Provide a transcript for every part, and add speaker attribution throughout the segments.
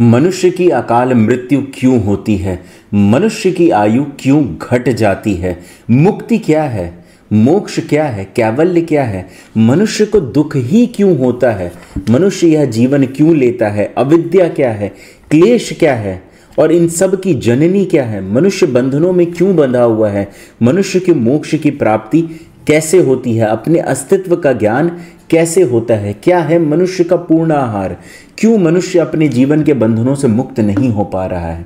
Speaker 1: मनुष्य की अकाल मृत्यु क्यों होती है मनुष्य की आयु क्यों घट जाती है मुक्ति क्या है मोक्ष क्या है कैवल्य क्या है मनुष्य को दुख ही क्यों होता है मनुष्य यह जीवन क्यों लेता है अविद्या क्या है क्लेश क्या है और इन सब की जननी क्या है मनुष्य बंधनों में क्यों बंधा हुआ है मनुष्य के मोक्ष की प्राप्ति कैसे होती है अपने अस्तित्व का ज्ञान कैसे होता है क्या है मनुष्य का पूर्ण आहार क्यों मनुष्य अपने जीवन के बंधनों से मुक्त नहीं हो पा रहा है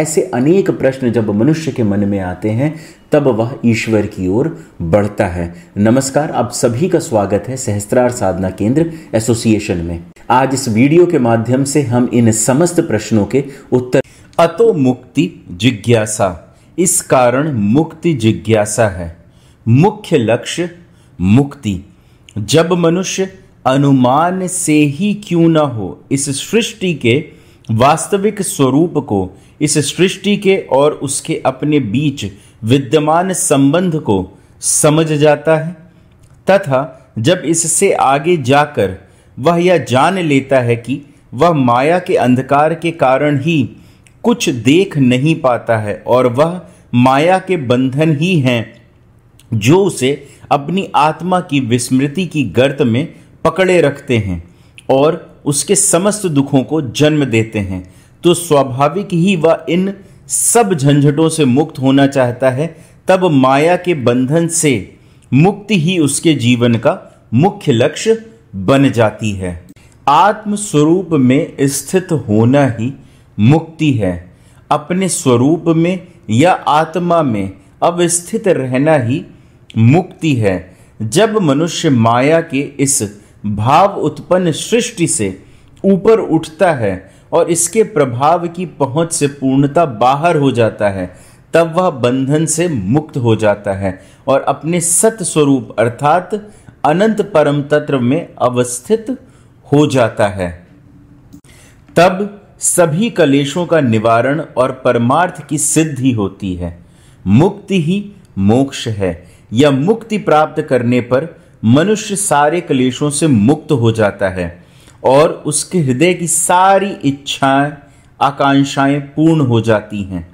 Speaker 1: ऐसे अनेक प्रश्न जब मनुष्य के मन में आते हैं तब वह ईश्वर की ओर बढ़ता है नमस्कार आप सभी का स्वागत है सहस्त्रार साधना केंद्र एसोसिएशन में आज इस वीडियो के माध्यम से हम इन समस्त प्रश्नों के उत्तर अतो मुक्ति जिज्ञासा इस कारण मुक्ति जिज्ञासा है मुख्य लक्ष्य मुक्ति जब मनुष्य अनुमान से ही क्यों ना हो इस सृष्टि के वास्तविक स्वरूप को इस सृष्टि के और उसके अपने बीच विद्यमान संबंध को समझ जाता है तथा जब इससे आगे जाकर वह यह जान लेता है कि वह माया के अंधकार के कारण ही कुछ देख नहीं पाता है और वह माया के बंधन ही हैं जो उसे अपनी आत्मा की विस्मृति की गर्त में पकड़े रखते हैं और उसके समस्त दुखों को जन्म देते हैं तो स्वाभाविक ही वह इन सब झंझटों से मुक्त होना चाहता है तब माया के बंधन से मुक्ति ही उसके जीवन का मुख्य लक्ष्य बन जाती है आत्म स्वरूप में स्थित होना ही मुक्ति है अपने स्वरूप में या आत्मा में अब स्थित रहना ही मुक्ति है जब मनुष्य माया के इस भाव उत्पन्न सृष्टि से ऊपर उठता है और इसके प्रभाव की पहुंच से पूर्णता बाहर हो जाता है तब वह बंधन से मुक्त हो जाता है और अपने सत स्वरूप अर्थात अनंत परम तत्व में अवस्थित हो जाता है तब सभी कलेशों का निवारण और परमार्थ की सिद्धि होती है मुक्ति ही मोक्ष है या मुक्ति प्राप्त करने पर मनुष्य सारे कलेशों से मुक्त हो जाता है और उसके हृदय की सारी इच्छाएं आकांक्षाएं पूर्ण हो जाती हैं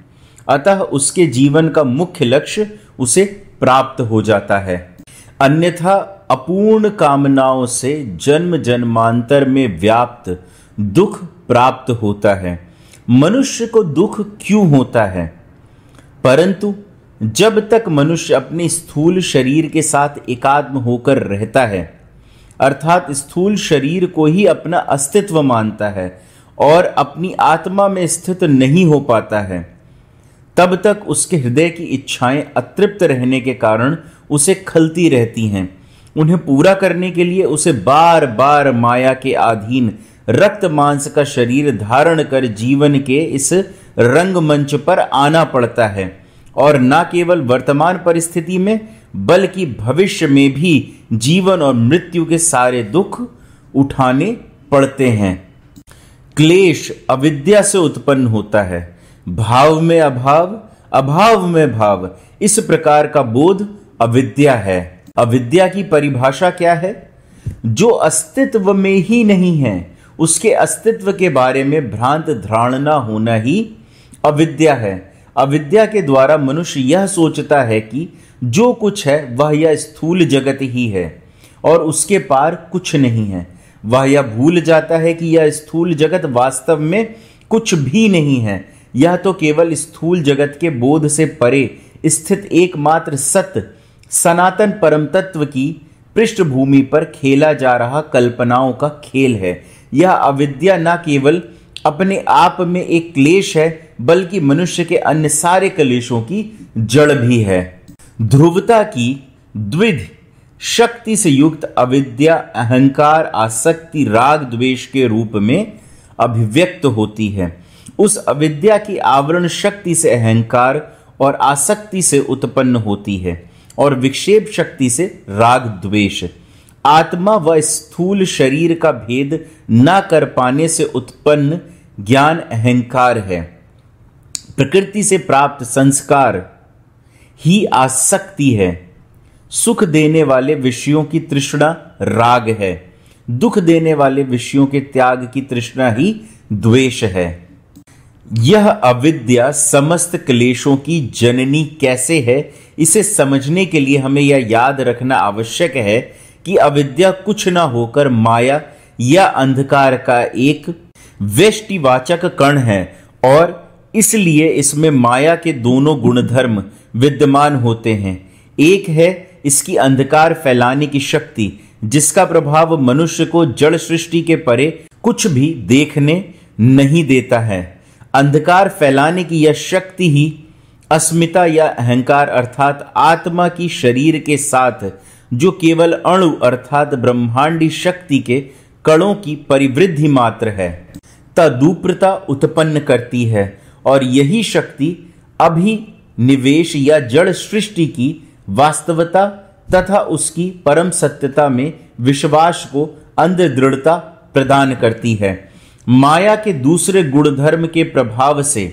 Speaker 1: अतः उसके जीवन का मुख्य लक्ष्य उसे प्राप्त हो जाता है अन्यथा अपूर्ण कामनाओं से जन्म जन्मांतर में व्याप्त दुख प्राप्त होता है मनुष्य को दुख क्यों होता है परंतु जब तक मनुष्य अपने स्थूल शरीर के साथ एकात्म होकर रहता है अर्थात स्थूल शरीर को ही अपना अस्तित्व मानता है और अपनी आत्मा में स्थित नहीं हो पाता है तब तक उसके हृदय की इच्छाएं अतृप्त रहने के कारण उसे खलती रहती हैं उन्हें पूरा करने के लिए उसे बार बार माया के अधीन रक्त मांस का शरीर धारण कर जीवन के इस रंगमंच पर आना पड़ता है और न केवल वर्तमान परिस्थिति में बल्कि भविष्य में भी जीवन और मृत्यु के सारे दुख उठाने पड़ते हैं क्लेश अविद्या से उत्पन्न होता है भाव में अभाव अभाव में भाव इस प्रकार का बोध अविद्या है अविद्या की परिभाषा क्या है जो अस्तित्व में ही नहीं है उसके अस्तित्व के बारे में भ्रांत धारणा होना ही अविद्या है अविद्या के द्वारा मनुष्य यह सोचता है कि जो कुछ है वह यह स्थूल जगत ही है और उसके पार कुछ नहीं है वह यह भूल जाता है कि यह स्थूल जगत वास्तव में कुछ भी नहीं है यह तो केवल स्थूल जगत के बोध से परे स्थित एकमात्र सत्य सनातन परम तत्व की पृष्ठभूमि पर खेला जा रहा कल्पनाओं का खेल है यह अविद्या न केवल अपने आप में एक क्लेश है बल्कि मनुष्य के अन्य सारे क्लेशों की जड़ भी है ध्रुवता की द्विध शक्ति से युक्त अविद्या अहंकार आसक्ति राग द्वेष के रूप में अभिव्यक्त होती है उस अविद्या की आवरण शक्ति से अहंकार और आसक्ति से उत्पन्न होती है और विक्षेप शक्ति से राग द्वेष आत्मा व स्थूल शरीर का भेद ना कर पाने से उत्पन्न ज्ञान अहंकार है प्रकृति से प्राप्त संस्कार ही आसक्ति है सुख देने वाले विषयों की तृष्णा राग है दुख देने वाले विषयों के त्याग की तृष्णा ही द्वेष है यह अविद्या समस्त क्लेशों की जननी कैसे है इसे समझने के लिए हमें यह याद रखना आवश्यक है कि अविद्या कुछ ना होकर माया या अंधकार का एक वेष्टिवाचक कण है और इसलिए इसमें माया के दोनों गुणधर्म विद्यमान होते हैं एक है इसकी अंधकार फैलाने की शक्ति जिसका प्रभाव मनुष्य को जड़ सृष्टि के परे कुछ भी देखने नहीं देता है अंधकार फैलाने की यह शक्ति ही अस्मिता या अहंकार अर्थात आत्मा की शरीर के साथ जो केवल अणु अर्थात ब्रह्मांडी शक्ति के कणों की परिवृद्धि मात्र है तदूप्रता उत्पन्न करती है और यही शक्ति अभी निवेश या जड़ सृष्टि की वास्तवता तथा उसकी परम सत्यता में विश्वास को अंध दृढ़ता प्रदान करती है माया के दूसरे गुणधर्म के प्रभाव से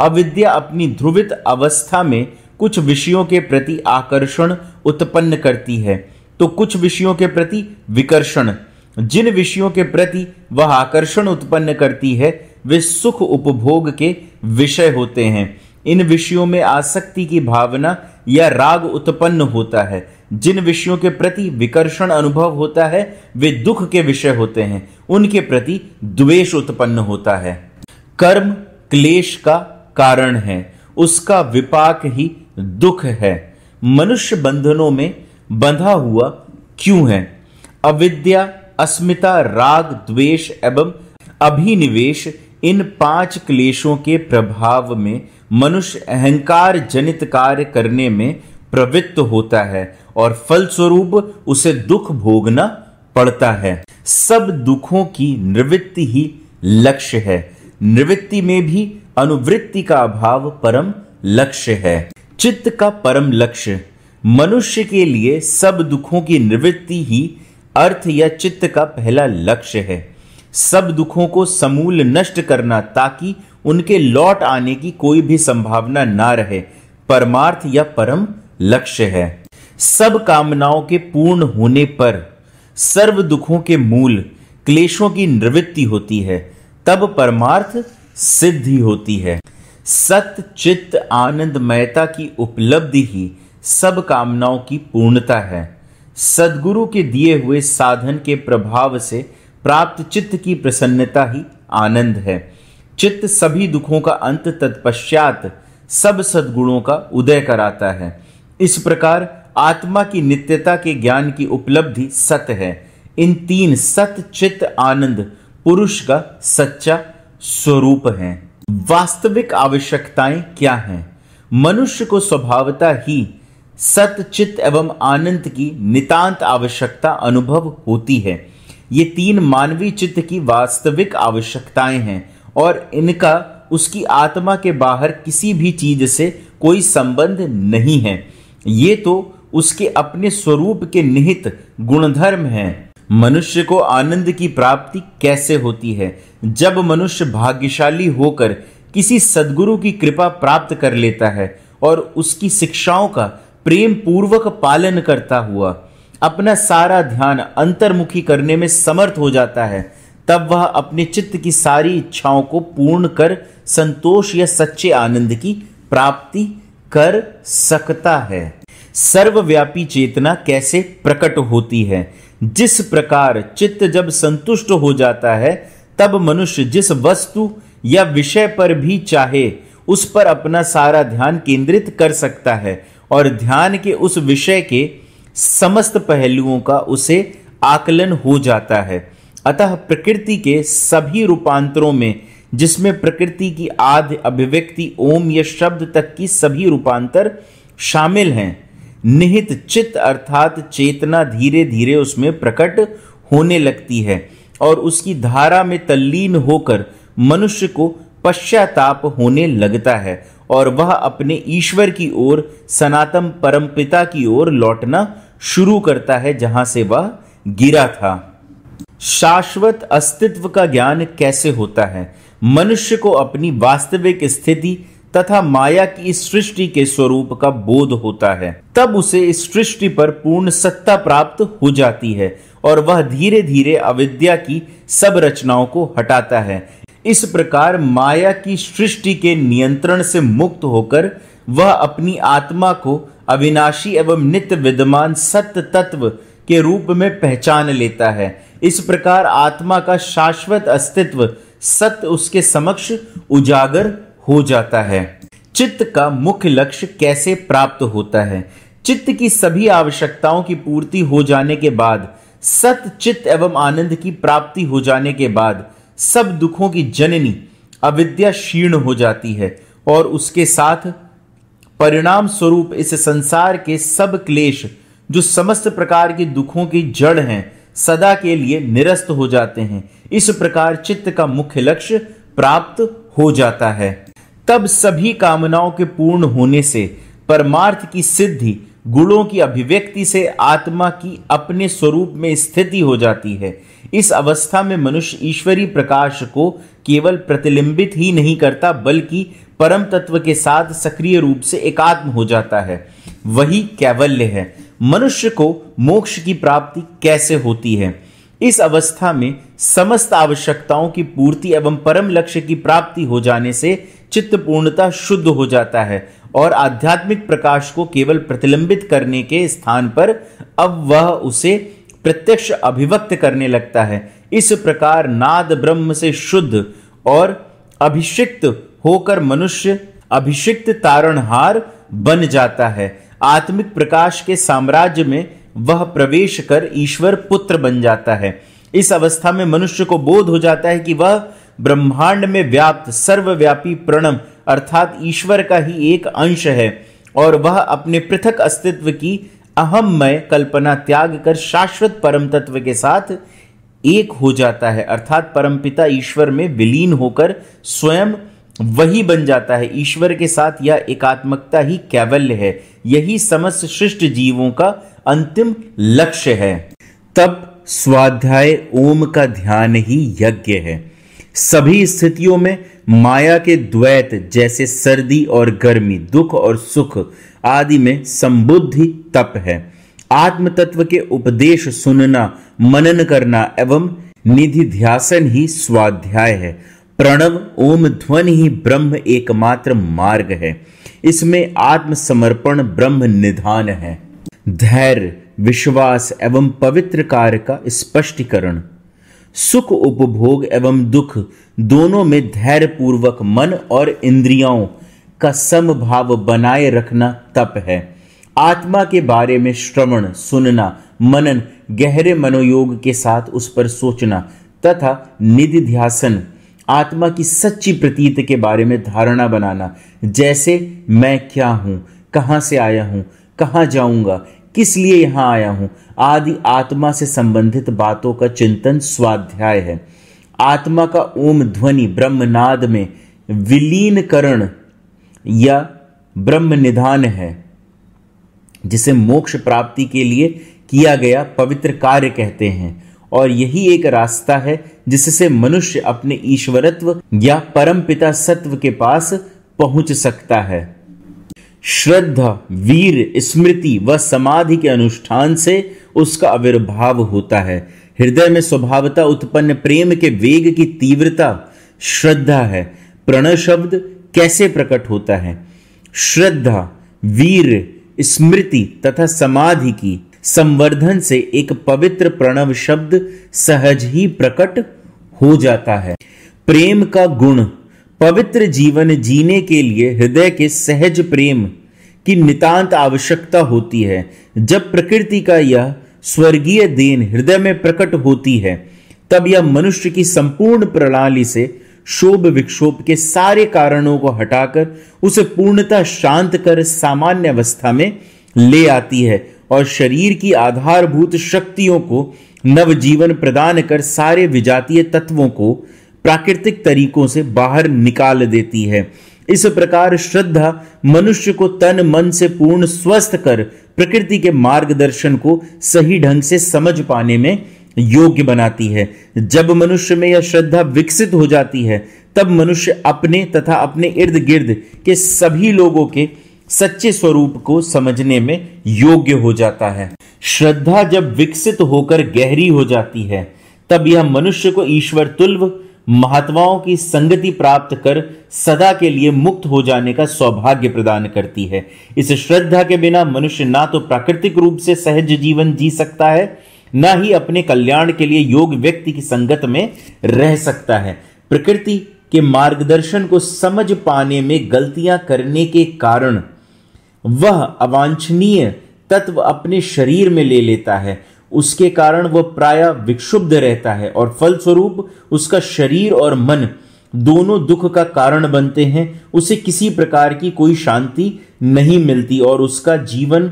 Speaker 1: अविद्या अपनी ध्रुवित अवस्था में कुछ विषयों के प्रति आकर्षण उत्पन्न करती है तो कुछ विषयों के प्रति विकर्षण जिन विषयों के प्रति वह आकर्षण उत्पन्न करती है वे सुख उपभोग के विषय होते हैं इन विषयों में आसक्ति की भावना या राग उत्पन्न होता है जिन विषयों के प्रति विकर्षण अनुभव होता है वे दुख के विषय होते हैं उनके प्रति द्वेष उत्पन्न होता है कर्म क्लेश का कारण है उसका विपाक ही दुख है मनुष्य बंधनों में बंधा हुआ क्यों है अविद्या अस्मिता राग द्वेष एवं अभिनिवेश इन पांच क्लेशों के प्रभाव में मनुष्य अहंकार जनित कार्य करने में प्रवृत्त होता है और फलस्वरूप उसे दुख भोगना पड़ता है सब दुखों की निवृत्ति ही लक्ष्य है निवृत्ति में भी अनुवृत्ति का अभाव परम लक्ष्य है चित्त का परम लक्ष्य मनुष्य के लिए सब दुखों की निवृत्ति ही अर्थ या चित्त का पहला लक्ष्य है सब दुखों को समूल नष्ट करना ताकि उनके लौट आने की कोई भी संभावना ना रहे परमार्थ या परम लक्ष्य है सब कामनाओं के पूर्ण होने पर सर्व दुखों के मूल क्लेशों की निवृत्ति होती है तब परमार्थ सिद्धि होती है सत्य चित्त आनंदमयता की उपलब्धि ही सब कामनाओं की पूर्णता है सदगुरु के दिए हुए साधन के प्रभाव से प्राप्त चित्त की प्रसन्नता ही आनंद है चित्त सभी दुखों का अंत तत्पश्चात सब सद्गुणों का उदय कराता है इस प्रकार आत्मा की नित्यता के ज्ञान की उपलब्धि सत है इन तीन सत चित्त आनंद पुरुष का सच्चा स्वरूप है वास्तविक आवश्यकताएं क्या हैं मनुष्य को स्वभावता ही सतचित एवं आनंद की नितांत आवश्यकता अनुभव होती है ये तीन मानवीय चित्त की वास्तविक आवश्यकताएं हैं और इनका उसकी आत्मा के बाहर किसी भी चीज से कोई संबंध नहीं है ये तो उसके अपने स्वरूप के निहित गुणधर्म हैं मनुष्य को आनंद की प्राप्ति कैसे होती है जब मनुष्य भाग्यशाली होकर किसी सदगुरु की कृपा प्राप्त कर लेता है और उसकी शिक्षाओं का प्रेम पूर्वक पालन करता हुआ अपना सारा ध्यान अंतर्मुखी करने में समर्थ हो जाता है तब वह अपने चित्त की सारी इच्छाओं को पूर्ण कर संतोष या सच्चे आनंद की प्राप्ति कर सकता है सर्वव्यापी चेतना कैसे प्रकट होती है जिस प्रकार चित्त जब संतुष्ट हो जाता है तब मनुष्य जिस वस्तु या विषय पर भी चाहे उस पर अपना सारा ध्यान केंद्रित कर सकता है और ध्यान के उस विषय के समस्त पहलुओं का उसे आकलन हो जाता है अतः प्रकृति के सभी रूपांतरों में जिसमें प्रकृति की आदि अभिव्यक्ति ओम या शब्द तक की सभी रूपांतर शामिल हैं निहित चित अर्थात चेतना धीरे धीरे उसमें प्रकट होने लगती है और उसकी धारा में तल्लीन होकर मनुष्य को पश्चाताप होने लगता है और वह अपने ईश्वर की ओर सनातन परमपिता की ओर लौटना शुरू करता है जहां से वह गिरा था शाश्वत अस्तित्व का ज्ञान कैसे होता है मनुष्य को अपनी वास्तविक स्थिति तथा माया की इस सृष्टि के स्वरूप का बोध होता है तब उसे इस सृष्टि पर पूर्ण सत्ता प्राप्त हो जाती है और वह धीरे धीरे अविद्या की सब रचनाओं को हटाता है इस प्रकार माया की सृष्टि के नियंत्रण से मुक्त होकर वह अपनी आत्मा को अविनाशी एवं नित्य विद्यमान सत्य तत्व के रूप में पहचान लेता है इस प्रकार आत्मा का शाश्वत अस्तित्व सत्य उसके समक्ष उजागर हो जाता है चित्त का मुख्य लक्ष्य कैसे प्राप्त होता है चित्त की सभी आवश्यकताओं की पूर्ति हो जाने के बाद सत चित्त एवं आनंद की प्राप्ति हो जाने के बाद सब दुखों की जननी अविद्या क्षीर्ण हो जाती है और उसके साथ परिणाम स्वरूप इस संसार के सब क्लेश जो समस्त प्रकार के दुखों की जड़ हैं सदा के लिए निरस्त हो जाते हैं इस प्रकार चित्त का मुख्य लक्ष्य प्राप्त हो जाता है तब सभी कामनाओं के पूर्ण होने से परमार्थ की सिद्धि गुणों की अभिव्यक्ति से आत्मा की अपने स्वरूप में स्थिति हो जाती है इस अवस्था में मनुष्य ईश्वरी प्रकाश को केवल प्रतिलिंबित ही नहीं करता बल्कि परम तत्व के साथ सक्रिय रूप से एकात्म हो जाता है वही कैवल्य है मनुष्य को मोक्ष की प्राप्ति कैसे होती है इस अवस्था में समस्त आवश्यकताओं की पूर्ति एवं परम लक्ष्य की प्राप्ति हो जाने से चित्त पूर्णता शुद्ध हो जाता है और आध्यात्मिक प्रकाश को केवल प्रतिलंबित करने के स्थान पर अब वह उसे प्रत्यक्ष अभिव्यक्त करने लगता है इस प्रकार नाद ब्रह्म से शुद्ध और अभिषिक्त होकर मनुष्य अभिषिक्त तारणहार बन जाता है आत्मिक प्रकाश के साम्राज्य में वह प्रवेश कर ईश्वर पुत्र बन जाता है इस अवस्था में मनुष्य को बोध हो जाता है कि वह ब्रह्मांड में व्याप्त सर्वव्यापी प्रणम अर्थात ईश्वर का ही एक अंश है और वह अपने पृथक अस्तित्व की अहममय कल्पना त्याग कर शाश्वत परम तत्व के साथ एक हो जाता है अर्थात परमपिता ईश्वर में विलीन होकर स्वयं वही बन जाता है ईश्वर के साथ यह एकात्मकता ही कैवल्य है यही समस्त श्रेष्ठ जीवों का अंतिम लक्ष्य है तब स्वाध्याय ओम का ध्यान ही यज्ञ है सभी स्थितियों में माया के द्वैत जैसे सर्दी और गर्मी दुख और सुख आदि में संबुद्धि तप है आत्म तत्व के उपदेश सुनना मनन करना एवं निधि ध्यासन ही स्वाध्याय है प्रणव ओम ध्वन ही ब्रह्म एकमात्र मार्ग है इसमें आत्मसमर्पण ब्रह्म निधान है धैर्य विश्वास एवं पवित्र कार्य का स्पष्टीकरण सुख उपभोग एवं दुख दोनों में धैर्य पूर्वक मन और इंद्रियों का समभाव बनाए रखना तप है आत्मा के बारे में श्रवण सुनना मनन गहरे मनोयोग के साथ उस पर सोचना तथा निधि ध्यासन आत्मा की सच्ची प्रतीत के बारे में धारणा बनाना जैसे मैं क्या हूं कहां से आया हूं कहां जाऊंगा किस लिए यहां आया हूं आदि आत्मा से संबंधित बातों का चिंतन स्वाध्याय है आत्मा का ओम ध्वनि ब्रह्मनाद में विलीनकरण या ब्रह्म निधान है जिसे मोक्ष प्राप्ति के लिए किया गया पवित्र कार्य कहते हैं और यही एक रास्ता है जिससे मनुष्य अपने ईश्वरत्व या परमपिता सत्व के पास पहुंच सकता है श्रद्धा वीर स्मृति व समाधि के अनुष्ठान से उसका आविर्भाव होता है हृदय में स्वभावता उत्पन्न प्रेम के वेग की तीव्रता श्रद्धा है प्रण शब्द कैसे प्रकट होता है श्रद्धा वीर स्मृति तथा समाधि की संवर्धन से एक पवित्र प्रणव शब्द सहज ही प्रकट हो जाता है प्रेम का गुण पवित्र जीवन जीने के लिए हृदय के सहज प्रेम की नितांत आवश्यकता होती है जब प्रकृति का यह स्वर्गीय देन हृदय में प्रकट होती है तब यह मनुष्य की संपूर्ण प्रणाली से शोभ विक्षोभ के सारे कारणों को हटाकर उसे पूर्णतः शांत कर सामान्य अवस्था में ले आती है और शरीर की आधारभूत शक्तियों को नवजीवन प्रदान कर सारे विजातीय तत्वों को प्राकृतिक तरीकों से बाहर निकाल देती है इस प्रकार श्रद्धा मनुष्य को तन मन से पूर्ण स्वस्थ कर प्रकृति के मार्गदर्शन को सही ढंग से समझ पाने में योग्य बनाती है जब मनुष्य में यह श्रद्धा विकसित हो जाती है तब मनुष्य अपने तथा अपने इर्द गिर्द के सभी लोगों के सच्चे स्वरूप को समझने में योग्य हो जाता है श्रद्धा जब विकसित होकर गहरी हो जाती है तब यह मनुष्य को ईश्वर तुल्व महात्माओं की संगति प्राप्त कर सदा के लिए मुक्त हो जाने का सौभाग्य प्रदान करती है इस श्रद्धा के बिना मनुष्य ना तो प्राकृतिक रूप से सहज जीवन जी सकता है ना ही अपने कल्याण के लिए योग व्यक्ति की संगत में रह सकता है प्रकृति के मार्गदर्शन को समझ पाने में गलतियां करने के कारण वह अवांछनीय तत्व अपने शरीर में ले लेता है उसके कारण वह प्राय विक्षुब्ध रहता है और फलस्वरूप उसका शरीर और मन दोनों दुख का कारण बनते हैं उसे किसी प्रकार की कोई शांति नहीं मिलती और उसका जीवन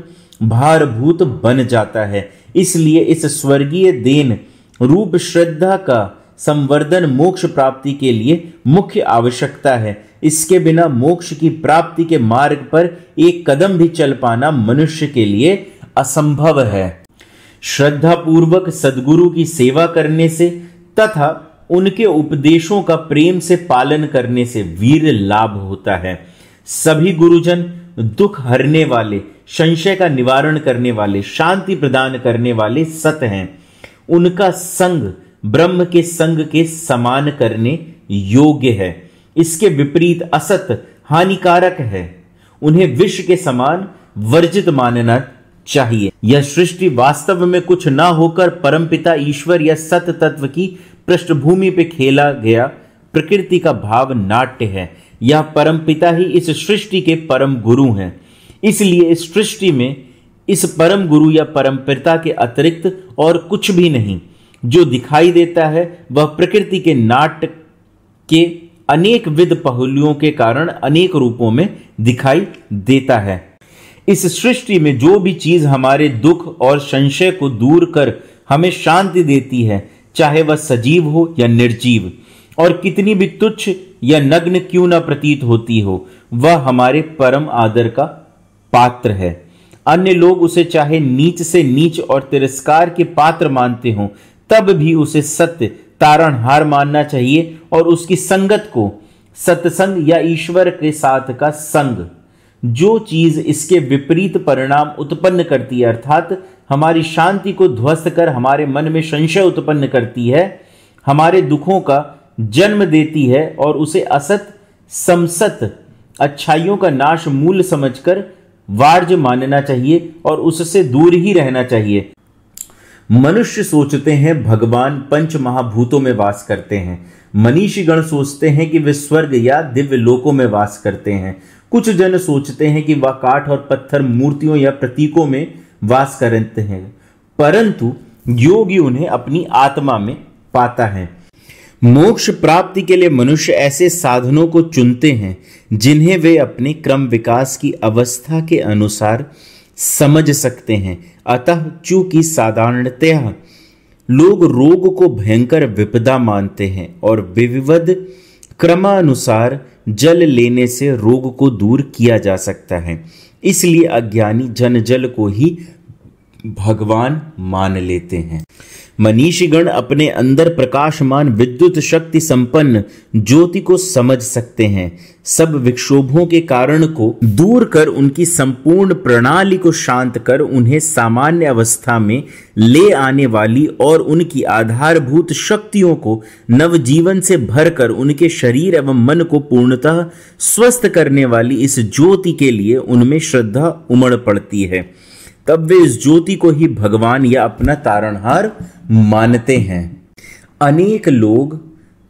Speaker 1: भारभूत बन जाता है इसलिए इस स्वर्गीय देन रूप श्रद्धा का संवर्धन मोक्ष प्राप्ति के लिए मुख्य आवश्यकता है इसके बिना मोक्ष की प्राप्ति के मार्ग पर एक कदम भी चल पाना मनुष्य के लिए असंभव है श्रद्धा पूर्वक सदगुरु की सेवा करने से तथा उनके उपदेशों का प्रेम से पालन करने से वीर लाभ होता है सभी गुरुजन दुख हरने वाले संशय का निवारण करने वाले शांति प्रदान करने वाले सत हैं उनका संग ब्रह्म के संग के समान करने योग्य है इसके विपरीत असत हानिकारक है उन्हें विश्व के समान वर्जित मानना चाहिए यह सृष्टि वास्तव में कुछ ना होकर परमपिता ईश्वर या सत तत्व की पृष्ठभूमि पे खेला गया प्रकृति का भाव नाट्य है यह परमपिता ही इस सृष्टि के परम गुरु हैं इसलिए इस सृष्टि में इस परम गुरु या परमपिता के अतिरिक्त और कुछ भी नहीं जो दिखाई देता है वह प्रकृति के नाट के अनेक विध पहलुओं के कारण अनेक रूपों में दिखाई देता है इस सृष्टि में जो भी चीज हमारे दुख और संशय को दूर कर हमें शांति देती है चाहे वह सजीव हो या निर्जीव और कितनी भी तुच्छ या नग्न क्यों ना प्रतीत होती हो वह हमारे परम आदर का पात्र है अन्य लोग उसे चाहे नीच से नीच और तिरस्कार के पात्र मानते हों तब भी उसे सत्य तारण हार मानना चाहिए और उसकी संगत को सत्संग या ईश्वर के साथ का संग जो चीज इसके विपरीत परिणाम उत्पन्न करती है अर्थात हमारी शांति को ध्वस्त कर हमारे मन में संशय उत्पन्न करती है हमारे दुखों का जन्म देती है और उसे असत समसत अच्छाइयों का नाश मूल समझकर वार्ज मानना चाहिए और उससे दूर ही रहना चाहिए मनुष्य सोचते हैं भगवान पंच महाभूतों में वास करते हैं मनीषी गण सोचते हैं कि वे स्वर्ग या दिव्य लोकों में वास करते हैं कुछ जन सोचते हैं कि वह काठ और पत्थर मूर्तियों या प्रतीकों में वास करते हैं परंतु योगी उन्हें अपनी आत्मा में पाता है मोक्ष प्राप्ति के लिए मनुष्य ऐसे साधनों को चुनते हैं जिन्हें वे अपने क्रम विकास की अवस्था के अनुसार समझ सकते हैं अतः चूंकि साधारणतः लोग रोग को भयंकर विपदा मानते हैं और विविध क्रमानुसार जल लेने से रोग को दूर किया जा सकता है इसलिए अज्ञानी जन जल को ही भगवान मान लेते हैं मनीषीगण अपने अंदर प्रकाशमान विद्युत शक्ति संपन्न ज्योति को समझ सकते हैं सब विक्षोभों के कारण को दूर कर उनकी संपूर्ण प्रणाली को शांत कर उन्हें सामान्य अवस्था में ले आने वाली और उनकी आधारभूत शक्तियों को नवजीवन से भरकर उनके शरीर एवं मन को पूर्णतः स्वस्थ करने वाली इस ज्योति के लिए उनमें श्रद्धा उमड़ पड़ती है तब वे इस ज्योति को ही भगवान या अपना तारणहार मानते हैं अनेक लोग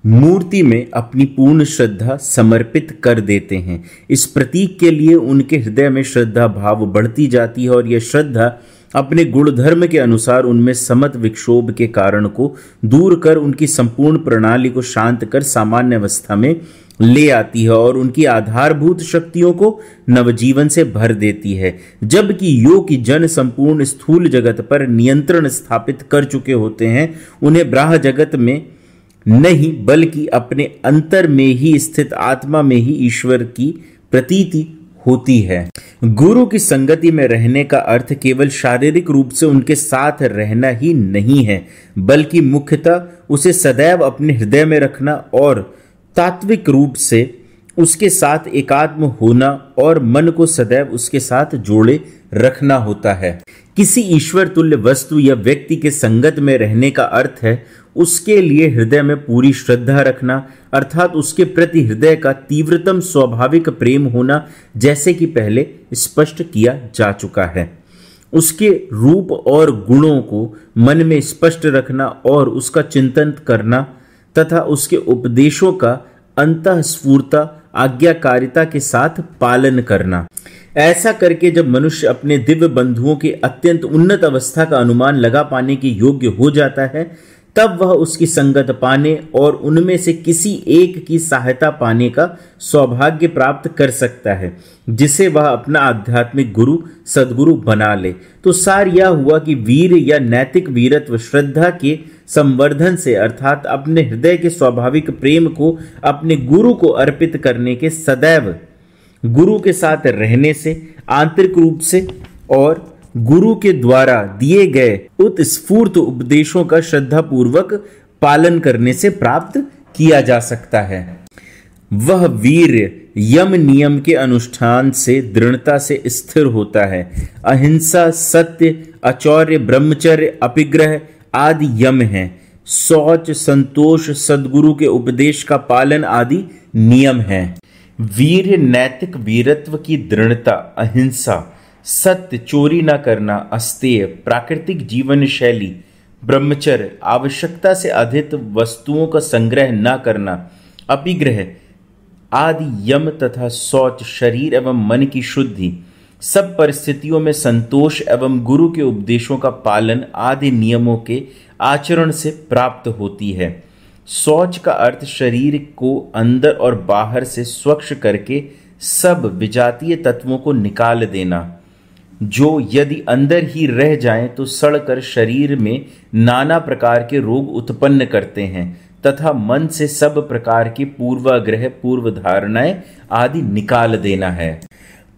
Speaker 1: मूर्ति में अपनी पूर्ण श्रद्धा समर्पित कर देते हैं इस प्रतीक के लिए उनके हृदय में श्रद्धा भाव बढ़ती जाती है और यह श्रद्धा अपने गुणधर्म के अनुसार उनमें समत विक्षोभ के कारण को दूर कर उनकी संपूर्ण प्रणाली को शांत कर सामान्य अवस्था में ले आती है और उनकी आधारभूत शक्तियों को नवजीवन से भर देती है जबकि योग की जन संपूर्ण स्थूल जगत पर नियंत्रण स्थापित कर चुके होते हैं उन्हें ब्राह जगत में नहीं बल्कि अपने अंतर में ही स्थित आत्मा में ही ईश्वर की प्रतीति होती है गुरु की संगति में रहने का अर्थ केवल शारीरिक रूप से उनके साथ रहना ही नहीं है बल्कि मुख्यतः उसे सदैव अपने हृदय में रखना और तात्विक रूप से उसके साथ एकात्म होना और मन को सदैव उसके साथ जोड़े रखना होता है किसी ईश्वर तुल्य वस्तु या व्यक्ति के संगत में रहने का अर्थ है उसके लिए हृदय में पूरी श्रद्धा रखना अर्थात उसके प्रति हृदय का तीव्रतम स्वाभाविक प्रेम होना जैसे कि पहले स्पष्ट किया जा चुका है उसके रूप और गुणों को मन में स्पष्ट रखना और उसका चिंतन करना तथा उसके उपदेशों का अंतस्फूर्ता आज्ञाकारिता के साथ पालन करना ऐसा करके जब मनुष्य अपने दिव्य बंधुओं के अत्यंत उन्नत अवस्था का अनुमान लगा पाने के योग्य हो जाता है तब वह उसकी संगत पाने और उनमें से किसी एक की सहायता पाने का सौभाग्य प्राप्त कर सकता है जिसे वह अपना आध्यात्मिक गुरु सदगुरु बना ले तो सार यह हुआ कि वीर या नैतिक वीरत्व श्रद्धा के संवर्धन से अर्थात अपने हृदय के स्वाभाविक प्रेम को अपने गुरु को अर्पित करने के सदैव गुरु के साथ रहने से आंतरिक रूप से और गुरु के द्वारा दिए गए उत्स्फूर्त उपदेशों का श्रद्धा पूर्वक पालन करने से प्राप्त किया जा सकता है वह वीर यम नियम के अनुष्ठान से दृढ़ता से स्थिर होता है अहिंसा सत्य अचौर्य ब्रह्मचर्य अपिग्रह आदि यम हैं सोच संतोष सदगुरु के उपदेश का पालन आदि नियम हैं वीर नैतिक वीरत्व की दृढ़ता अहिंसा सत्य चोरी न करना अस्तेय प्राकृतिक जीवन शैली ब्रह्मचर्य आवश्यकता से अधिक वस्तुओं का संग्रह न करना अपिग्रह आदि यम तथा शौच शरीर एवं मन की शुद्धि सब परिस्थितियों में संतोष एवं गुरु के उपदेशों का पालन आदि नियमों के आचरण से प्राप्त होती है शौच का अर्थ शरीर को अंदर और बाहर से स्वच्छ करके सब विजातीय तत्वों को निकाल देना जो यदि अंदर ही रह जाएं तो सड़कर शरीर में नाना प्रकार के रोग उत्पन्न करते हैं तथा मन से सब प्रकार के पूर्वाग्रह पूर्व धारणाएं आदि निकाल देना है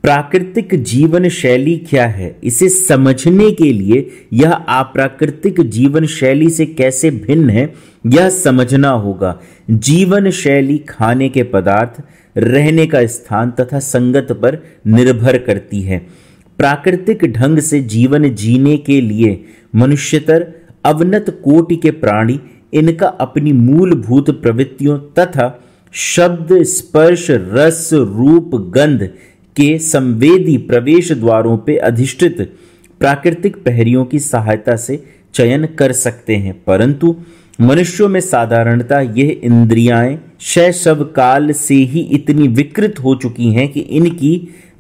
Speaker 1: प्राकृतिक जीवन शैली क्या है इसे समझने के लिए यह अप्राकृतिक जीवन शैली से कैसे भिन्न है यह समझना होगा जीवन शैली खाने के पदार्थ रहने का स्थान तथा संगत पर निर्भर करती है प्राकृतिक ढंग से जीवन जीने के लिए मनुष्यतर अवनत कोटि के प्राणी इनका अपनी मूलभूत प्रवृत्तियों तथा शब्द स्पर्श रस रूप गंध के संवेदी प्रवेश द्वारों पर अधिष्ठित प्राकृतिक प्रहरियों की सहायता से चयन कर सकते हैं परंतु मनुष्यों में साधारणता यह इंद्रियाएं शैशव काल से ही इतनी विकृत हो चुकी हैं कि इनकी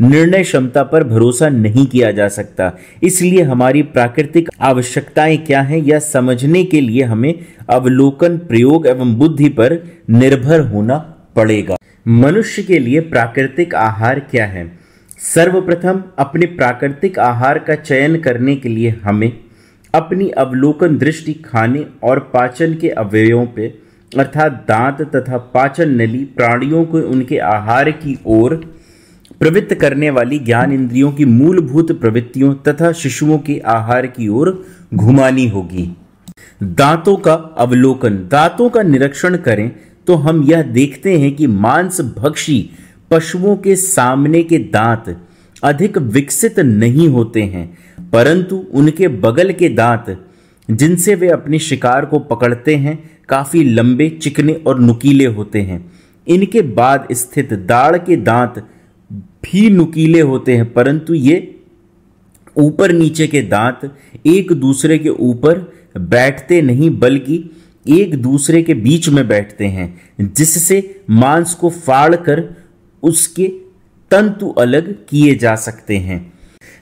Speaker 1: निर्णय क्षमता पर भरोसा नहीं किया जा सकता इसलिए हमारी प्राकृतिक आवश्यकताएं क्या हैं यह समझने के लिए हमें अवलोकन प्रयोग एवं बुद्धि पर निर्भर होना पड़ेगा मनुष्य के लिए प्राकृतिक आहार क्या है सर्वप्रथम अपने प्राकृतिक आहार का चयन करने के लिए हमें अपनी अवलोकन दृष्टि खाने और पाचन के अवयवों पे अर्थात दांत तथा पाचन नली प्राणियों को उनके आहार की ओर प्रवृत्त करने वाली ज्ञान इंद्रियों की मूलभूत प्रवृत्तियों तथा शिशुओं के आहार की ओर घुमानी होगी दांतों का अवलोकन दांतों का निरीक्षण करें तो हम यह देखते हैं कि मांस भक्षी पशुओं के सामने के दांत अधिक विकसित नहीं होते हैं परंतु उनके बगल के दांत जिनसे वे अपने शिकार को पकड़ते हैं काफ़ी लंबे चिकने और नुकीले होते हैं इनके बाद स्थित दाढ़ के दांत भी नुकीले होते हैं परंतु ये ऊपर नीचे के दांत एक दूसरे के ऊपर बैठते नहीं बल्कि एक दूसरे के बीच में बैठते हैं जिससे मांस को फाड़ कर उसके तंतु अलग किए जा सकते हैं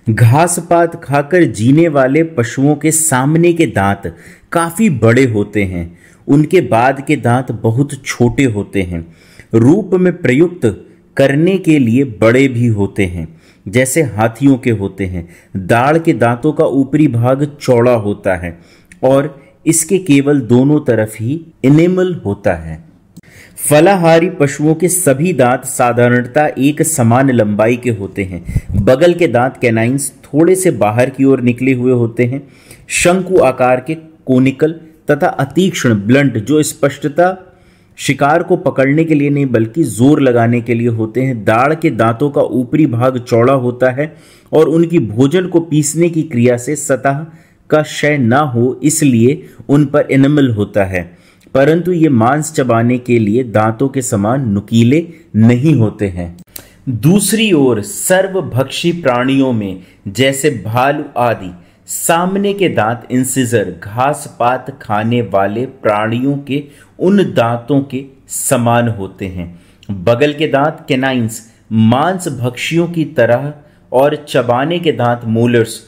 Speaker 1: घास पात खाकर जीने वाले पशुओं के सामने के दांत काफ़ी बड़े होते हैं उनके बाद के दांत बहुत छोटे होते हैं रूप में प्रयुक्त करने के लिए बड़े भी होते हैं जैसे हाथियों के होते हैं दाढ़ के दांतों का ऊपरी भाग चौड़ा होता है और इसके केवल दोनों तरफ ही इनेमल होता है फलाहारी पशुओं के सभी दांत साधारणता एक समान लंबाई के होते हैं बगल के दांत कैनाइंस थोड़े से बाहर की ओर निकले हुए होते हैं शंकु आकार के कोनिकल तथा अतीक्षण ब्लंट जो स्पष्टता शिकार को पकड़ने के लिए नहीं बल्कि जोर लगाने के लिए होते हैं दाढ़ के दांतों का ऊपरी भाग चौड़ा होता है और उनकी भोजन को पीसने की क्रिया से सतह का क्षय ना हो इसलिए उन पर एनिमल होता है परंतु ये मांस चबाने के लिए दांतों के समान नुकीले नहीं होते हैं दूसरी ओर सर्वभक्षी प्राणियों में जैसे भालू आदि सामने के दांत इंसिजर घास पात खाने वाले प्राणियों के उन दांतों के समान होते हैं बगल के दांत केनाइंस मांस भक्षियों की तरह और चबाने के दांत मोलर्स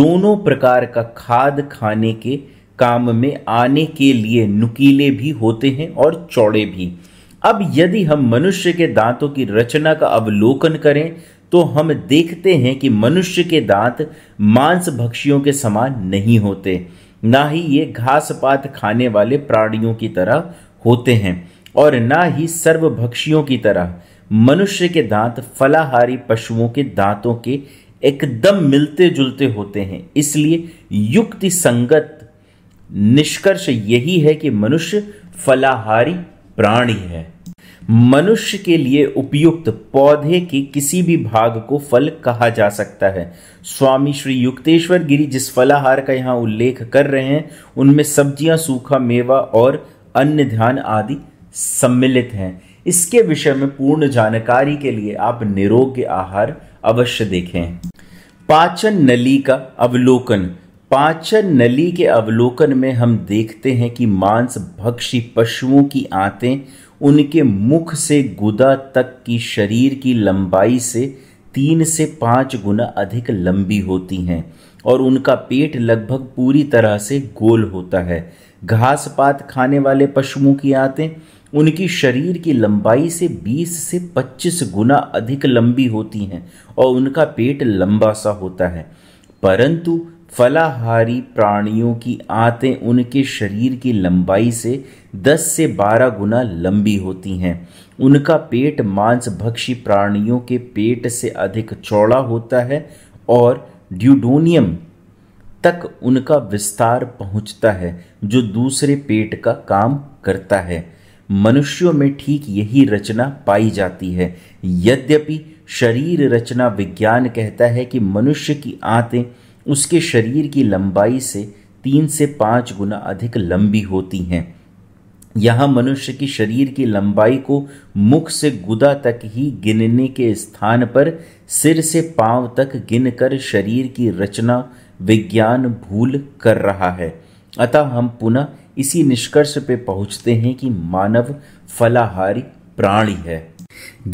Speaker 1: दोनों प्रकार का खाद खाने के काम में आने के लिए नुकीले भी होते हैं और चौड़े भी अब यदि हम मनुष्य के दांतों की रचना का अवलोकन करें तो हम देखते हैं कि मनुष्य के दांत मांस भक्षियों के समान नहीं होते ना ही ये घास पात खाने वाले प्राणियों की तरह होते हैं और ना ही सर्व भक्षियों की तरह मनुष्य के दांत फलाहारी पशुओं के दांतों के एकदम मिलते जुलते होते हैं इसलिए युक्ति संगत निष्कर्ष यही है कि मनुष्य फलाहारी प्राणी है मनुष्य के लिए उपयुक्त पौधे के किसी भी भाग को फल कहा जा सकता है स्वामी श्री युक्तेश्वर गिरी जिस फलाहार का यहाँ उल्लेख कर रहे हैं उनमें सब्जियां सूखा मेवा और अन्य ध्यान आदि सम्मिलित हैं इसके विषय में पूर्ण जानकारी के लिए आप निरोग आहार अवश्य देखें पाचन नली का अवलोकन पाचन नली के अवलोकन में हम देखते हैं कि मांस भक्षी पशुओं की आंतें उनके मुख से गुदा तक की शरीर की लंबाई से तीन से पाँच गुना अधिक लंबी होती हैं और उनका पेट लगभग पूरी तरह से गोल होता है घास पात खाने वाले पशुओं की आंतें उनकी शरीर की लंबाई से 20 से 25 गुना अधिक लंबी होती हैं और उनका पेट लंबा सा होता है परंतु फलाहारी प्राणियों की आते उनके शरीर की लंबाई से 10 से 12 गुना लंबी होती हैं उनका पेट मांस भक्षी प्राणियों के पेट से अधिक चौड़ा होता है और ड्यूडोनियम तक उनका विस्तार पहुंचता है जो दूसरे पेट का काम करता है मनुष्यों में ठीक यही रचना पाई जाती है यद्यपि शरीर रचना विज्ञान कहता है कि मनुष्य की आंतें उसके शरीर की लंबाई से तीन से पाँच गुना अधिक लंबी होती हैं यहाँ मनुष्य की शरीर की लंबाई को मुख से गुदा तक ही गिनने के स्थान पर सिर से पांव तक गिनकर शरीर की रचना विज्ञान भूल कर रहा है अतः हम पुनः इसी निष्कर्ष पे पहुंचते हैं कि मानव फलाहारी प्राणी है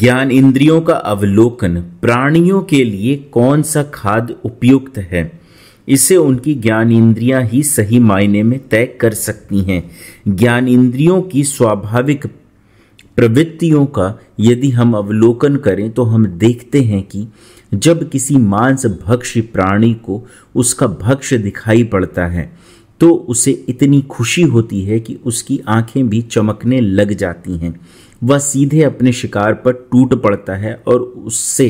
Speaker 1: ज्ञान इंद्रियों का अवलोकन प्राणियों के लिए कौन सा खाद्य उपयुक्त है इसे उनकी ज्ञान इंद्रियां ही सही मायने में तय कर सकती हैं ज्ञान इंद्रियों की स्वाभाविक प्रवृत्तियों का यदि हम अवलोकन करें तो हम देखते हैं कि जब किसी मांस भक्ष्य प्राणी को उसका भक्ष्य दिखाई पड़ता है तो उसे इतनी खुशी होती है कि उसकी आंखें भी चमकने लग जाती हैं वह सीधे अपने शिकार पर टूट पड़ता है और उससे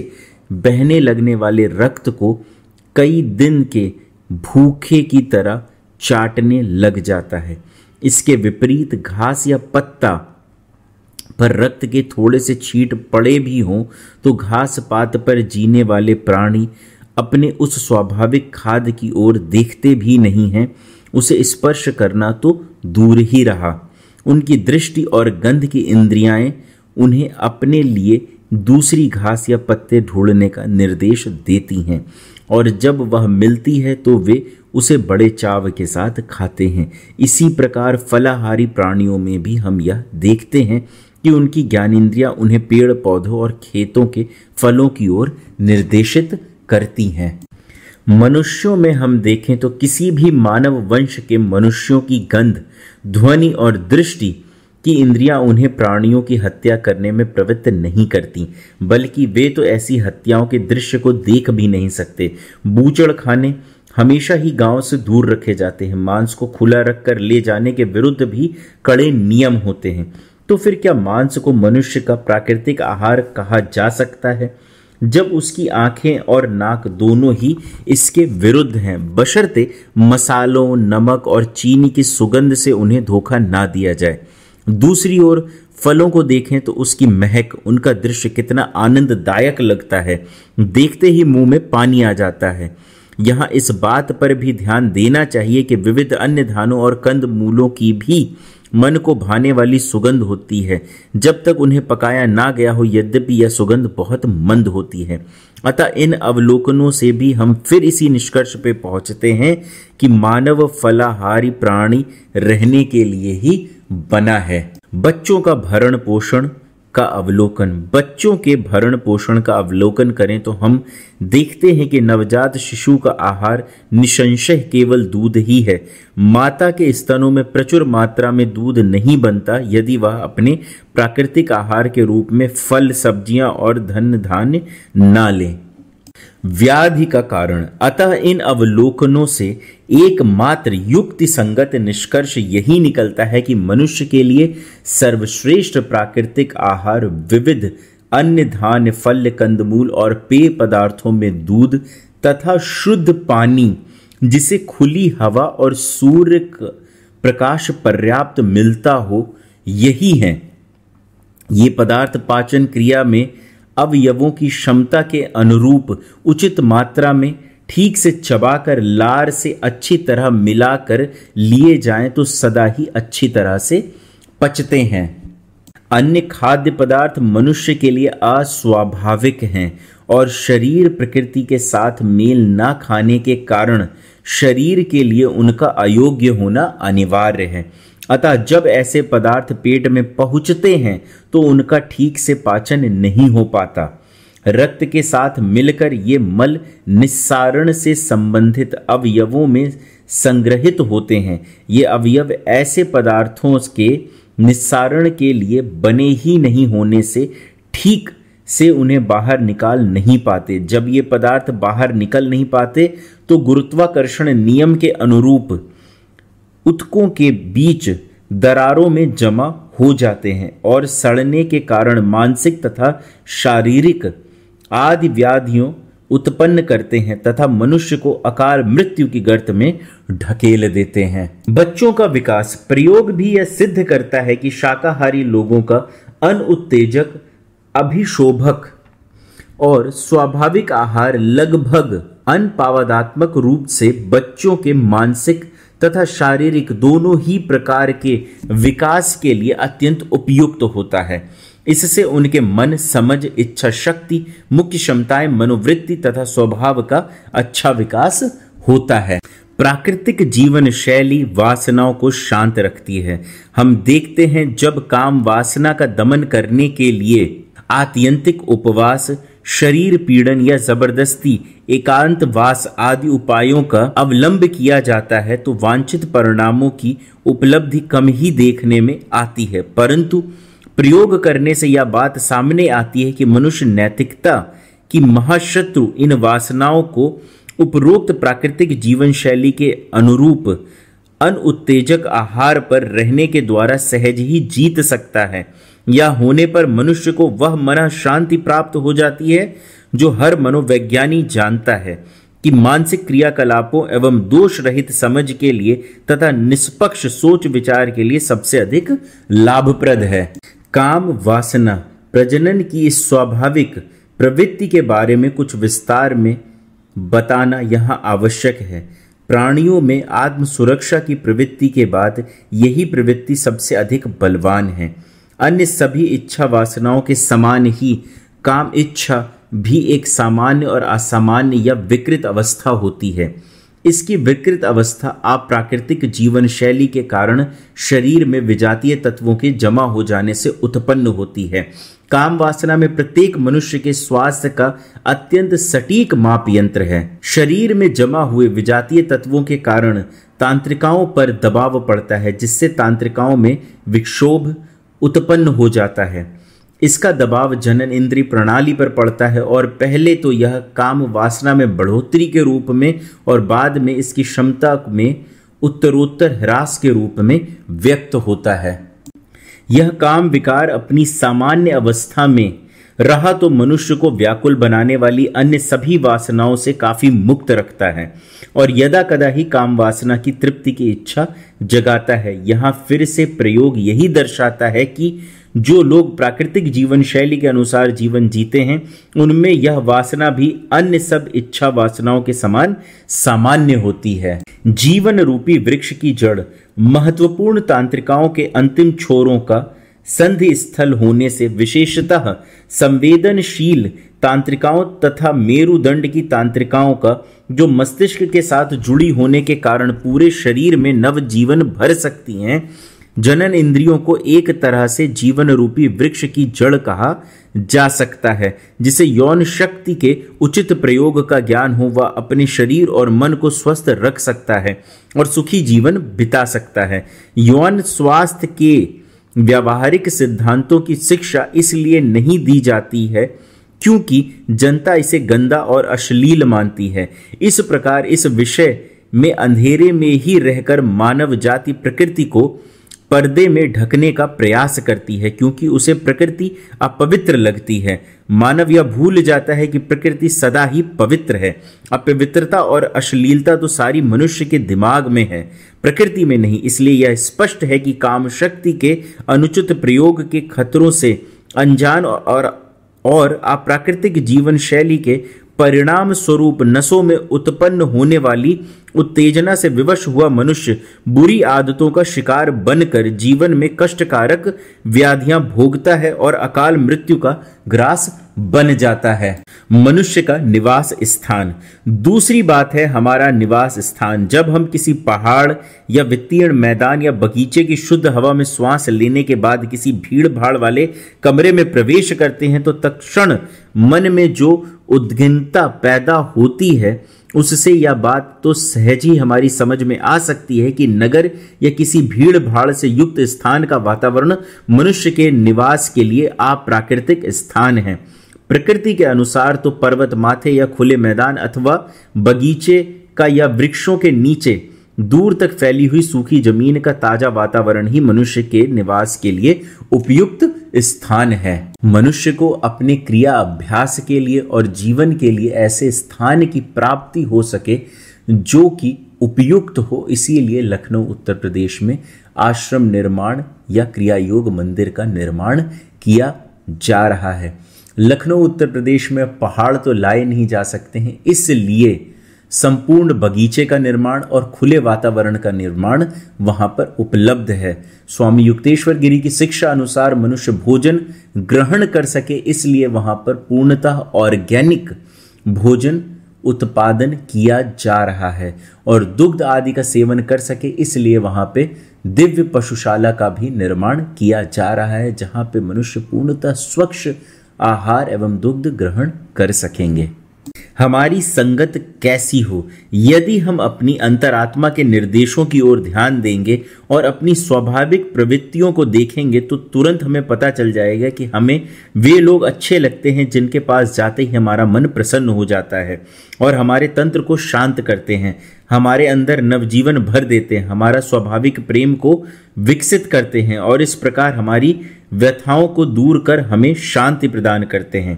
Speaker 1: बहने लगने वाले रक्त को कई दिन के भूखे की तरह चाटने लग जाता है इसके विपरीत घास या पत्ता पर रक्त के थोड़े से छीट पड़े भी हों तो घास पात पर जीने वाले प्राणी अपने उस स्वाभाविक खाद की ओर देखते भी नहीं हैं उसे स्पर्श करना तो दूर ही रहा उनकी दृष्टि और गंध की इंद्रियाएं उन्हें अपने लिए दूसरी घास या पत्ते ढूंढने का निर्देश देती हैं और जब वह मिलती है तो वे उसे बड़े चाव के साथ खाते हैं इसी प्रकार फलाहारी प्राणियों में भी हम यह देखते हैं कि उनकी इंद्रिया उन्हें पेड़ पौधों और खेतों के फलों की ओर निर्देशित करती हैं मनुष्यों में हम देखें तो किसी भी मानव वंश के मनुष्यों की गंध ध्वनि और दृष्टि कि इंद्रियां उन्हें प्राणियों की हत्या करने में प्रवृत्त नहीं करती बल्कि वे तो ऐसी हत्याओं के दृश्य को देख भी नहीं सकते बूचड़ खाने हमेशा ही गांव से दूर रखे जाते हैं मांस को खुला रखकर ले जाने के विरुद्ध भी कड़े नियम होते हैं तो फिर क्या मांस को मनुष्य का प्राकृतिक आहार कहा जा सकता है जब उसकी आंखें और नाक दोनों ही इसके विरुद्ध हैं बशर्ते मसालों नमक और चीनी की सुगंध से उन्हें धोखा ना दिया जाए दूसरी ओर फलों को देखें तो उसकी महक उनका दृश्य कितना आनंददायक लगता है देखते ही मुंह में पानी आ जाता है यहाँ इस बात पर भी ध्यान देना चाहिए कि विविध अन्य धानों और कंद मूलों की भी मन को भाने वाली सुगंध होती है जब तक उन्हें पकाया ना गया हो यद्यपि यह सुगंध बहुत मंद होती है अतः इन अवलोकनों से भी हम फिर इसी निष्कर्ष पे पहुंचते हैं कि मानव फलाहारी प्राणी रहने के लिए ही बना है बच्चों का भरण पोषण का अवलोकन बच्चों के भरण पोषण का अवलोकन करें तो हम देखते हैं कि नवजात शिशु का आहार निसंशय केवल दूध ही है माता के स्तनों में प्रचुर मात्रा में दूध नहीं बनता यदि वह अपने प्राकृतिक आहार के रूप में फल सब्जियां और धन धान्य ना लें व्याधि का कारण अतः इन अवलोकनों से एकमात्र युक्ति संगत निष्कर्ष यही निकलता है कि मनुष्य के लिए सर्वश्रेष्ठ प्राकृतिक आहार विविध अन्य धान्य फल कंदमूल और पेय पदार्थों में दूध तथा शुद्ध पानी जिसे खुली हवा और सूर्य प्रकाश पर्याप्त मिलता हो यही है ये पदार्थ पाचन क्रिया में अवयवों की क्षमता के अनुरूप उचित मात्रा में ठीक से चबाकर लार से अच्छी तरह मिलाकर लिए जाएं तो सदा ही अच्छी तरह से पचते हैं अन्य खाद्य पदार्थ मनुष्य के लिए अस्वाभाविक हैं और शरीर प्रकृति के साथ मेल ना खाने के कारण शरीर के लिए उनका अयोग्य होना अनिवार्य है अतः जब ऐसे पदार्थ पेट में पहुंचते हैं तो उनका ठीक से पाचन नहीं हो पाता रक्त के साथ मिलकर ये मल निस्सारण से संबंधित अवयवों में संग्रहित होते हैं ये अवयव ऐसे पदार्थों के निस्सारण के लिए बने ही नहीं होने से ठीक से उन्हें बाहर निकाल नहीं पाते जब ये पदार्थ बाहर निकल नहीं पाते तो गुरुत्वाकर्षण नियम के अनुरूप उत्कों के बीच दरारों में जमा हो जाते हैं और सड़ने के कारण मानसिक तथा शारीरिक आदि व्याधियों उत्पन्न करते हैं तथा मनुष्य को अकाल मृत्यु की गर्त में ढकेल देते हैं बच्चों का विकास प्रयोग भी यह सिद्ध करता है कि शाकाहारी लोगों का अन उत्तेजक अभिशोभक और स्वाभाविक आहार लगभग अनपावादात्मक रूप से बच्चों के मानसिक तथा शारीरिक दोनों ही प्रकार के विकास के लिए अत्यंत उपयुक्त तो होता है इससे उनके मन समझ इच्छा शक्ति मुख्य क्षमताएं मनोवृत्ति तथा स्वभाव का अच्छा विकास होता है प्राकृतिक जीवन शैली वासनाओं को शांत रखती है हम देखते हैं जब काम वासना का दमन करने के लिए आत्यंतिक उपवास शरीर पीड़न या जबरदस्ती एकांत वास आदि उपायों का अवलंब किया जाता है तो वांछित परिणामों की उपलब्धि कम ही देखने में आती है परंतु प्रयोग करने से यह बात सामने आती है कि मनुष्य नैतिकता की महाशत्रु इन वासनाओं को उपरोक्त प्राकृतिक जीवन शैली के अनुरूप अनुत्तेजक आहार पर रहने के द्वारा सहज ही जीत सकता है या होने पर मनुष्य को वह मन शांति प्राप्त हो जाती है जो हर मनोवैज्ञानी जानता है कि मानसिक क्रियाकलापों एवं दोष रहित समझ के लिए तथा निष्पक्ष सोच विचार के लिए सबसे अधिक लाभप्रद है काम वासना प्रजनन की इस स्वाभाविक प्रवृत्ति के बारे में कुछ विस्तार में बताना यहाँ आवश्यक है प्राणियों में आत्म सुरक्षा की प्रवृत्ति के बाद यही प्रवृत्ति सबसे अधिक बलवान है अन्य सभी इच्छा वासनाओं के समान ही काम इच्छा भी एक सामान्य और असामान्य या विकृत अवस्था होती है इसकी विकृत अवस्था आप प्राकृतिक जीवन शैली के कारण शरीर में विजातीय तत्वों के जमा हो जाने से उत्पन्न होती है काम वासना में प्रत्येक मनुष्य के स्वास्थ्य का अत्यंत सटीक माप यंत्र है शरीर में जमा हुए विजातीय तत्वों के कारण तांत्रिकाओं पर दबाव पड़ता है जिससे तांत्रिकाओं में विक्षोभ उत्पन्न हो जाता है इसका दबाव जनन इंद्री प्रणाली पर पड़ता है और पहले तो यह काम वासना में बढ़ोतरी के रूप में और बाद में इसकी क्षमता में उत्तरोत्तर ह्रास के रूप में व्यक्त होता है यह काम विकार अपनी सामान्य अवस्था में रहा तो मनुष्य को व्याकुल बनाने वाली अन्य सभी वासनाओं से काफी मुक्त रखता है और यदा कदा ही काम वासना की तृप्ति की इच्छा जगाता है यहाँ फिर से प्रयोग यही दर्शाता है कि जो लोग प्राकृतिक जीवन शैली के अनुसार जीवन जीते हैं उनमें यह वासना भी अन्य सब इच्छा वासनाओं के समान सामान्य होती है जीवन रूपी वृक्ष की जड़ महत्वपूर्ण तांत्रिकाओं के अंतिम छोरों का संधि स्थल होने से विशेषतः संवेदनशील तांत्रिकाओं तथा मेरुदंड की तांत्रिकाओं का जो मस्तिष्क के साथ जुड़ी होने के कारण पूरे शरीर में नव जीवन भर सकती हैं जनन इंद्रियों को एक तरह से जीवन रूपी वृक्ष की जड़ कहा जा सकता है जिसे यौन शक्ति के उचित प्रयोग का ज्ञान हो वह अपने शरीर और मन को स्वस्थ रख सकता है और सुखी जीवन बिता सकता है यौन स्वास्थ्य के व्यावहारिक सिद्धांतों की शिक्षा इसलिए नहीं दी जाती है क्योंकि जनता इसे गंदा और अश्लील मानती है इस प्रकार इस विषय में अंधेरे में ही रहकर मानव जाति प्रकृति को पर्दे में ढकने का प्रयास करती है क्योंकि उसे प्रकृति अपवित्र लगती है मानव यह भूल जाता है कि प्रकृति सदा ही पवित्र है अपवित्रता और अश्लीलता तो सारी मनुष्य के दिमाग में है प्रकृति में नहीं इसलिए यह स्पष्ट है कि काम शक्ति के अनुचित प्रयोग के खतरों से अनजान और और अप्राकृतिक जीवन शैली के परिणाम स्वरूप नसों में उत्पन्न होने वाली उत्तेजना से विवश हुआ मनुष्य बुरी आदतों का शिकार बनकर जीवन में कष्टकारक व्याधियां भोगता है और अकाल मृत्यु का ग्रास बन जाता है मनुष्य का निवास स्थान दूसरी बात है हमारा निवास स्थान जब हम किसी पहाड़ या वित्तीर्ण मैदान या बगीचे की शुद्ध हवा में श्वास लेने के बाद किसी भीड़ भाड़ वाले कमरे में प्रवेश करते हैं तो तक्षण मन में जो उद्घिनता पैदा होती है उससे यह बात तो सहज ही हमारी समझ में आ सकती है कि नगर या किसी भीड़ भाड़ से युक्त स्थान का वातावरण मनुष्य के निवास के लिए अप्राकृतिक स्थान है प्रकृति के अनुसार तो पर्वत माथे या खुले मैदान अथवा बगीचे का या वृक्षों के नीचे दूर तक फैली हुई सूखी जमीन का ताजा वातावरण ही मनुष्य के निवास के लिए उपयुक्त स्थान है मनुष्य को अपने क्रिया अभ्यास के लिए और जीवन के लिए ऐसे स्थान की प्राप्ति हो सके जो कि उपयुक्त हो इसीलिए लखनऊ उत्तर प्रदेश में आश्रम निर्माण या क्रिया योग मंदिर का निर्माण किया जा रहा है लखनऊ उत्तर प्रदेश में पहाड़ तो लाए नहीं जा सकते हैं इसलिए संपूर्ण बगीचे का निर्माण और खुले वातावरण का निर्माण वहां पर उपलब्ध है स्वामी युक्तेश्वर गिरी की शिक्षा अनुसार मनुष्य भोजन ग्रहण कर सके इसलिए वहां पर पूर्णतः ऑर्गेनिक भोजन उत्पादन किया जा रहा है और दुग्ध आदि का सेवन कर सके इसलिए वहां पे दिव्य पशुशाला का भी निर्माण किया जा रहा है जहां पे मनुष्य पूर्णतः स्वच्छ आहार एवं दुग्ध ग्रहण कर सकेंगे हमारी संगत कैसी हो यदि हम अपनी अंतरात्मा के निर्देशों की ओर ध्यान देंगे और अपनी स्वाभाविक प्रवृत्तियों को देखेंगे तो तुरंत हमें पता चल जाएगा कि हमें वे लोग अच्छे लगते हैं जिनके पास जाते ही हमारा मन प्रसन्न हो जाता है और हमारे तंत्र को शांत करते हैं हमारे अंदर नवजीवन भर देते हैं हमारा स्वाभाविक प्रेम को विकसित करते हैं और इस प्रकार हमारी व्यथाओं को दूर कर हमें शांति प्रदान करते हैं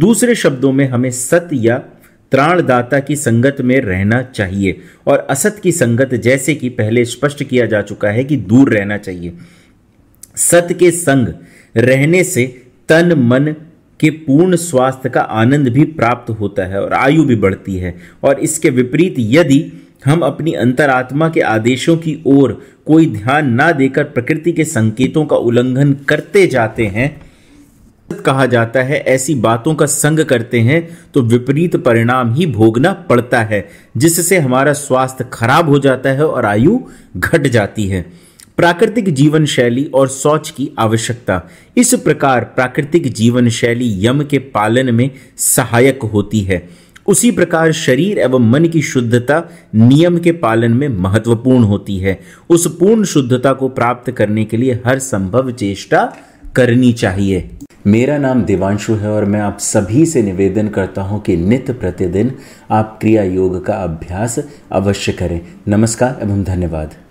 Speaker 1: दूसरे शब्दों में हमें सत या त्राणदाता की संगत में रहना चाहिए और असत की संगत जैसे कि पहले स्पष्ट किया जा चुका है कि दूर रहना चाहिए सत के संग रहने से तन मन के पूर्ण स्वास्थ्य का आनंद भी प्राप्त होता है और आयु भी बढ़ती है और इसके विपरीत यदि हम अपनी अंतरात्मा के आदेशों की ओर कोई ध्यान ना देकर प्रकृति के संकेतों का उल्लंघन करते जाते हैं कहा जाता है ऐसी बातों का संग करते हैं तो विपरीत परिणाम ही भोगना पड़ता है जिससे हमारा स्वास्थ्य खराब हो जाता है और आयु घट जाती है प्राकृतिक जीवन शैली और सोच की आवश्यकता इस प्रकार प्राकृतिक जीवन शैली यम के पालन में सहायक होती है उसी प्रकार शरीर एवं मन की शुद्धता नियम के पालन में महत्वपूर्ण होती है उस पूर्ण शुद्धता को प्राप्त करने के लिए हर संभव चेष्टा करनी चाहिए मेरा नाम दिवांशु है और मैं आप सभी से निवेदन करता हूं कि नित्य प्रतिदिन आप क्रिया योग का अभ्यास अवश्य करें नमस्कार एवं धन्यवाद